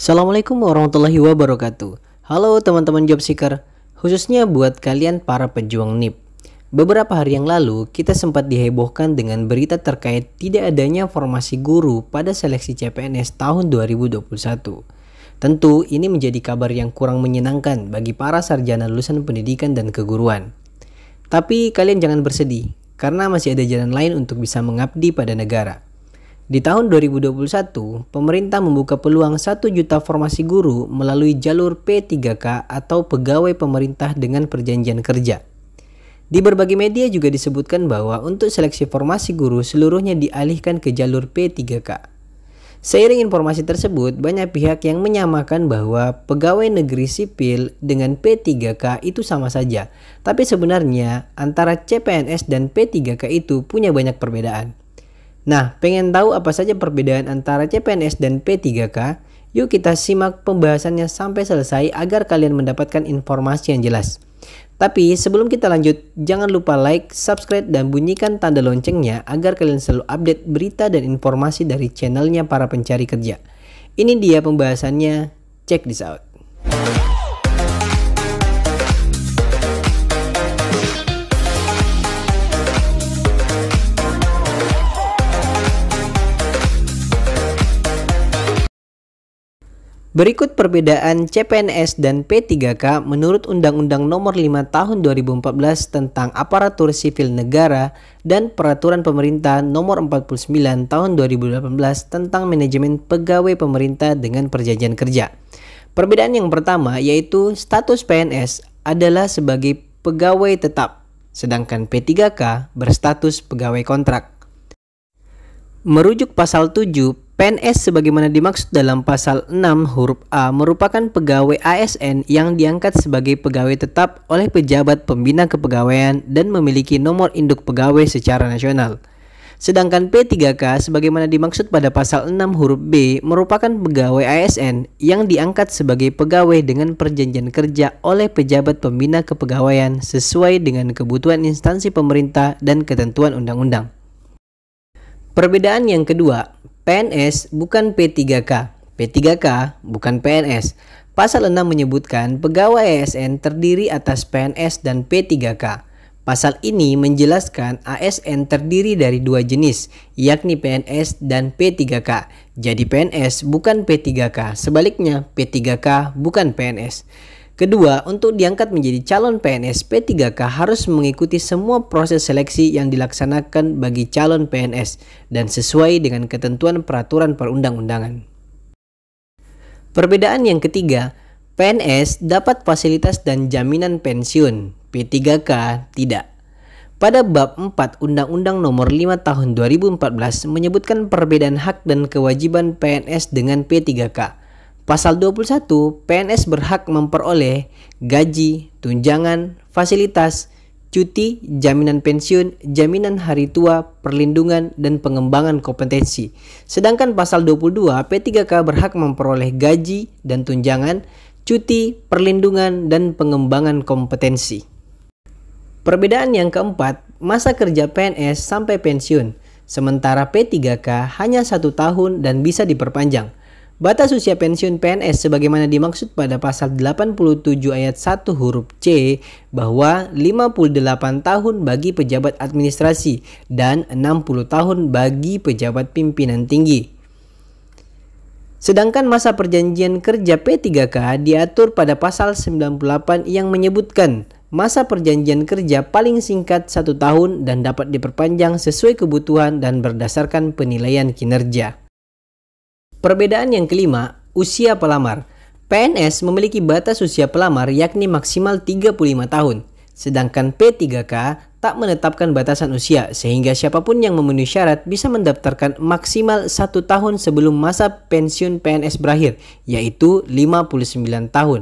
Assalamualaikum warahmatullahi wabarakatuh. Halo teman-teman job seeker, khususnya buat kalian para pejuang NIP. Beberapa hari yang lalu, kita sempat dihebohkan dengan berita terkait tidak adanya formasi guru pada seleksi CPNS tahun 2021. Tentu ini menjadi kabar yang kurang menyenangkan bagi para sarjana lulusan pendidikan dan keguruan. Tapi kalian jangan bersedih, karena masih ada jalan lain untuk bisa mengabdi pada negara. Di tahun 2021, pemerintah membuka peluang 1 juta formasi guru melalui jalur P3K atau pegawai pemerintah dengan perjanjian kerja. Di berbagai media juga disebutkan bahwa untuk seleksi formasi guru seluruhnya dialihkan ke jalur P3K. Seiring informasi tersebut, banyak pihak yang menyamakan bahwa pegawai negeri sipil dengan P3K itu sama saja. Tapi sebenarnya antara CPNS dan P3K itu punya banyak perbedaan. Nah, pengen tahu apa saja perbedaan antara CPNS dan P3K? Yuk kita simak pembahasannya sampai selesai agar kalian mendapatkan informasi yang jelas. Tapi sebelum kita lanjut, jangan lupa like, subscribe, dan bunyikan tanda loncengnya agar kalian selalu update berita dan informasi dari channelnya para pencari kerja. Ini dia pembahasannya, check this out. Berikut perbedaan CPNS dan P3K menurut Undang-Undang Nomor 5 Tahun 2014 tentang Aparatur Sipil Negara dan Peraturan Pemerintah Nomor 49 Tahun 2018 tentang Manajemen Pegawai Pemerintah dengan Perjanjian Kerja. Perbedaan yang pertama yaitu status PNS adalah sebagai pegawai tetap, sedangkan P3K berstatus pegawai kontrak. Merujuk pasal 7 PNS sebagaimana dimaksud dalam pasal 6 huruf A merupakan pegawai ASN yang diangkat sebagai pegawai tetap oleh pejabat pembina kepegawaian dan memiliki nomor induk pegawai secara nasional. Sedangkan P3K sebagaimana dimaksud pada pasal 6 huruf B merupakan pegawai ASN yang diangkat sebagai pegawai dengan perjanjian kerja oleh pejabat pembina kepegawaian sesuai dengan kebutuhan instansi pemerintah dan ketentuan undang-undang. Perbedaan yang kedua, PNS bukan P3K. P3K bukan PNS. Pasal 6 menyebutkan pegawai ASN terdiri atas PNS dan P3K. Pasal ini menjelaskan ASN terdiri dari dua jenis, yakni PNS dan P3K. Jadi PNS bukan P3K, sebaliknya P3K bukan PNS. Kedua, untuk diangkat menjadi calon PNS P3K harus mengikuti semua proses seleksi yang dilaksanakan bagi calon PNS dan sesuai dengan ketentuan peraturan perundang-undangan. Perbedaan yang ketiga, PNS dapat fasilitas dan jaminan pensiun, P3K tidak. Pada bab 4 Undang-Undang Nomor 5 Tahun 2014 menyebutkan perbedaan hak dan kewajiban PNS dengan P3K. Pasal 21, PNS berhak memperoleh gaji, tunjangan, fasilitas, cuti, jaminan pensiun, jaminan hari tua, perlindungan, dan pengembangan kompetensi. Sedangkan pasal 22, P3K berhak memperoleh gaji dan tunjangan, cuti, perlindungan, dan pengembangan kompetensi. Perbedaan yang keempat, masa kerja PNS sampai pensiun, sementara P3K hanya satu tahun dan bisa diperpanjang. Batas usia pensiun PNS sebagaimana dimaksud pada pasal 87 ayat 1 huruf C bahwa 58 tahun bagi pejabat administrasi dan 60 tahun bagi pejabat pimpinan tinggi. Sedangkan masa perjanjian kerja P3K diatur pada pasal 98 yang menyebutkan masa perjanjian kerja paling singkat satu tahun dan dapat diperpanjang sesuai kebutuhan dan berdasarkan penilaian kinerja. Perbedaan yang kelima, usia pelamar. PNS memiliki batas usia pelamar yakni maksimal 35 tahun, sedangkan P3K tak menetapkan batasan usia sehingga siapapun yang memenuhi syarat bisa mendaftarkan maksimal satu tahun sebelum masa pensiun PNS berakhir, yaitu 59 tahun.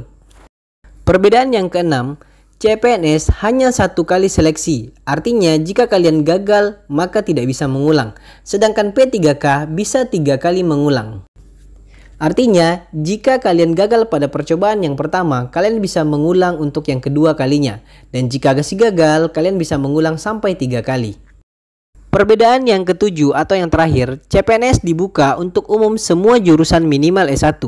Perbedaan yang keenam, CPNS hanya satu kali seleksi, artinya jika kalian gagal maka tidak bisa mengulang, sedangkan P3K bisa tiga kali mengulang. Artinya, jika kalian gagal pada percobaan yang pertama, kalian bisa mengulang untuk yang kedua kalinya. Dan jika masih gagal, kalian bisa mengulang sampai tiga kali. Perbedaan yang ketujuh atau yang terakhir, CPNS dibuka untuk umum semua jurusan minimal S1,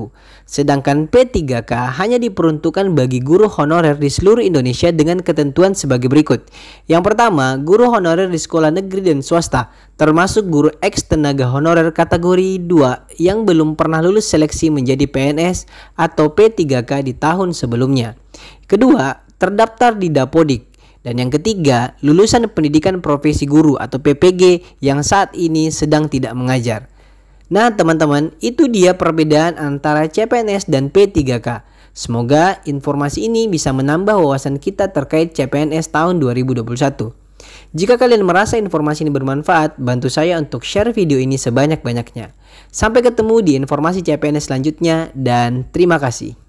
sedangkan P3K hanya diperuntukkan bagi guru honorer di seluruh Indonesia dengan ketentuan sebagai berikut. Yang pertama, guru honorer di sekolah negeri dan swasta, termasuk guru ex tenaga honorer kategori 2 yang belum pernah lulus seleksi menjadi PNS atau P3K di tahun sebelumnya. Kedua, terdaftar di Dapodik dan yang ketiga, lulusan pendidikan profesi guru atau PPG yang saat ini sedang tidak mengajar. Nah, teman-teman, itu dia perbedaan antara CPNS dan P3K. Semoga informasi ini bisa menambah wawasan kita terkait CPNS tahun 2021. Jika kalian merasa informasi ini bermanfaat, bantu saya untuk share video ini sebanyak-banyaknya. Sampai ketemu di informasi CPNS selanjutnya dan terima kasih.